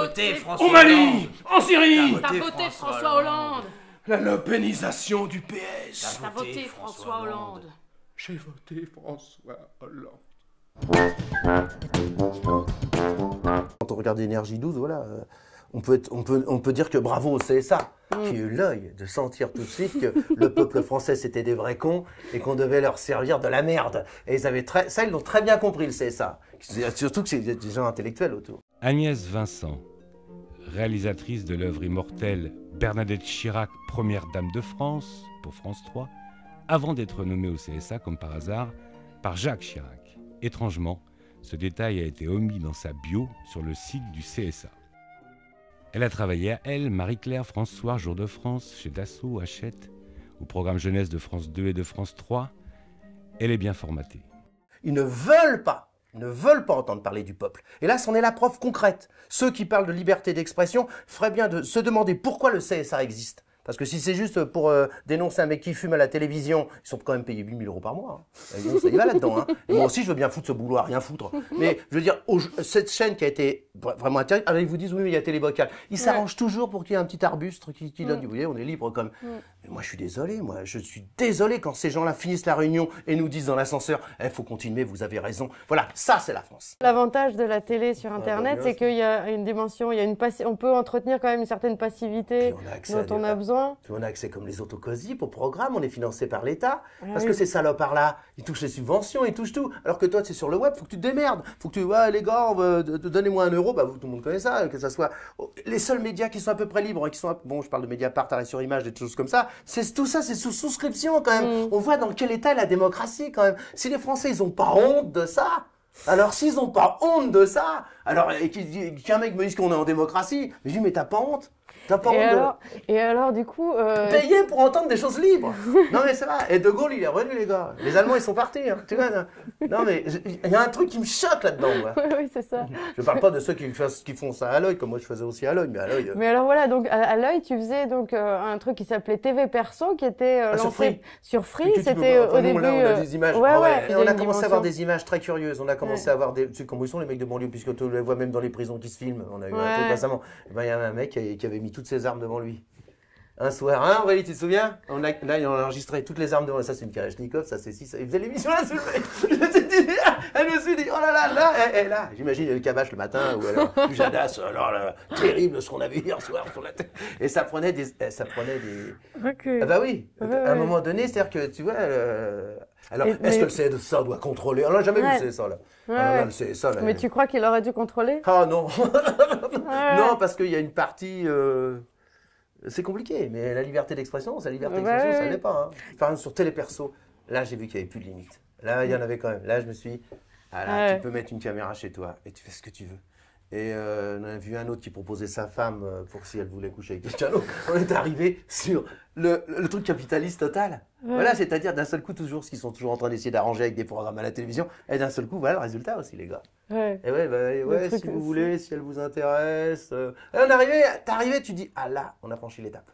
voté Au Mali En Syrie T'as voté François Hollande La lopénisation du PS T'as voté François Hollande J'ai voté François Hollande Quand on regarde Énergie 12, voilà, euh, on peut, on, peut, on peut dire que bravo au CSA mm. qui a eu l'œil de sentir tout de suite que le peuple français c'était des vrais cons et qu'on devait leur servir de la merde. Et ils avaient ça ils l'ont très bien compris le CSA. Surtout que c'est des gens intellectuels autour. Agnès Vincent, réalisatrice de l'œuvre immortelle Bernadette Chirac, première dame de France pour France 3, avant d'être nommée au CSA comme par hasard par Jacques Chirac. Étrangement, ce détail a été omis dans sa bio sur le site du CSA. Elle a travaillé à elle, Marie-Claire François, Jour de France, chez Dassault, Hachette, au programme jeunesse de France 2 et de France 3. Elle est bien formatée. Ils ne veulent pas ne veulent pas entendre parler du peuple. Et là, c'en est la preuve concrète. Ceux qui parlent de liberté d'expression feraient bien de se demander pourquoi le CSA existe. Parce que si c'est juste pour euh, dénoncer un mec qui fume à la télévision, ils sont quand même payés 8000 euros par mois. Hein. Euh, ça y va là-dedans. Hein. Moi aussi, je veux bien foutre ce boulot rien foutre. Mais je veux dire, cette chaîne qui a été vraiment intéressante, ils ah, vous disent oui, mais il y a télévocal. Ils s'arrangent toujours pour qu'il y ait un petit arbuste qui, donne Vous mm. voyez, on est libre comme. Mm moi, je suis désolé, moi, je suis désolé quand ces gens-là finissent la réunion et nous disent dans l'ascenseur il eh, faut continuer, vous avez raison. Voilà, ça, c'est la France. L'avantage de la télé sur ah, bah, Internet, c'est qu'il y a une dimension, il y a une on peut entretenir quand même une certaine passivité dont on a besoin. on a accès comme les COSI pour programme, on est financé par l'État. Ah parce que ces salopards-là, ils touchent les subventions, ils touchent tout. Alors que toi, tu es sur le web, faut que tu te démerdes. Faut que tu. Ouais, les gars, euh, donnez-moi un euro, bah, vous, tout le monde connaît ça, que ça soit. Oh, les seuls médias qui sont à peu près libres, qui sont. Bon, je parle de part arrêt sur image, des choses comme ça c'est tout ça, c'est sous souscription quand même. Mm. On voit dans quel état est la démocratie quand même. Si les Français, ils n'ont pas honte de ça. Alors s'ils n'ont pas honte de ça, alors qu'un mec me dise qu'on est en démocratie, je dis mais t'as pas honte T'as pas et, alors, et alors, du coup. Euh, Payer pour entendre des choses libres Non, mais ça va. Et De Gaulle, il est revenu, les gars. Les Allemands, ils sont partis. Hein. Tu vois, non, mais il y a un truc qui me choque là-dedans. oui, oui c'est ça. Je parle pas de ceux qui, font ça à l'œil, comme moi je faisais aussi à l'œil. Mais, euh. mais alors voilà, donc à, l'œil, tu faisais donc euh, un truc qui s'appelait TV Perso, qui était ah, lancé sur Free. c'était au début. on a ah Ouais, on a commencé à avoir des images très curieuses. On a commencé à avoir des. Tu sais comment ils sont les mecs de banlieue, puisque tu les vois même dans les prisons qui se filment. On a eu un truc récemment. Eh ben, il y a un mec qui avait mis toutes ses armes devant lui un soir. Hein, Aurélie, tu te souviens on Là, ils ont enregistré toutes les armes de... Ça, c'est une Kalachnikov, ça, c'est si ça. Ils faisaient l'émission là, le... Ah, elle me suis dit, oh là là, là, elle est là. J'imagine le cabache le matin, ou alors Jadas, alors oh là, terrible ce qu'on a vu hier soir sur la tête. Et ça prenait des. Eh, ça prenait des... Ah bah oui, à un moment donné, c'est-à-dire que, tu vois. Euh, alors, est-ce que le CSA doit contrôler On n'a jamais vu le CSA ah là. là mais tu crois qu'il aurait dû contrôler Ah non Non, parce qu'il y a une partie. Euh, c'est compliqué, mais la liberté d'expression, c'est la liberté d'expression, ça ne l'est pas. Hein. exemple, sur Téléperso, là, j'ai vu qu'il n'y avait plus de limite. Là, il y en mm. avait quand même. Là, je me suis dit, ah tu peux mettre une caméra chez toi et tu fais ce que tu veux. Et euh, on a vu un autre qui proposait sa femme euh, pour si elle voulait coucher avec Cristiano. on est arrivé sur le, truc capitaliste total. Voilà, c'est-à-dire d'un seul coup, toujours ce qu'ils sont toujours en train d'essayer d'arranger avec des programmes à la télévision. Et d'un seul coup, voilà le résultat aussi, les gars. Ouais. Et ouais, bah, si vous voulez, si elle vous intéresse. Euh. Et on est arrivé, t'es arrivé, tu dis, ah là, on a franchi l'étape.